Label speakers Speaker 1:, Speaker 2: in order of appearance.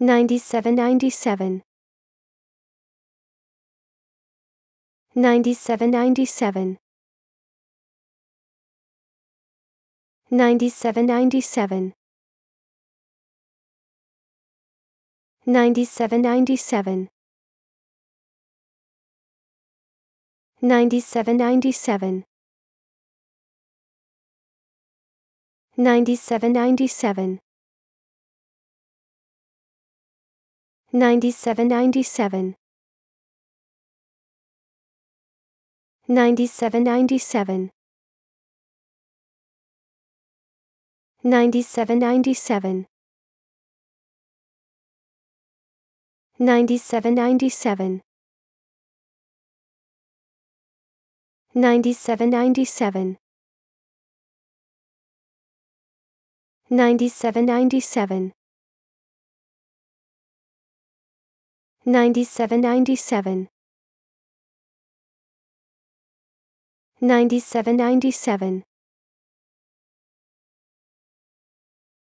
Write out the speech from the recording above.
Speaker 1: 9797 9797 9797 9797 9797 9797 97 97 97 97 97 97 97 97 97 97 97 97 9797 9797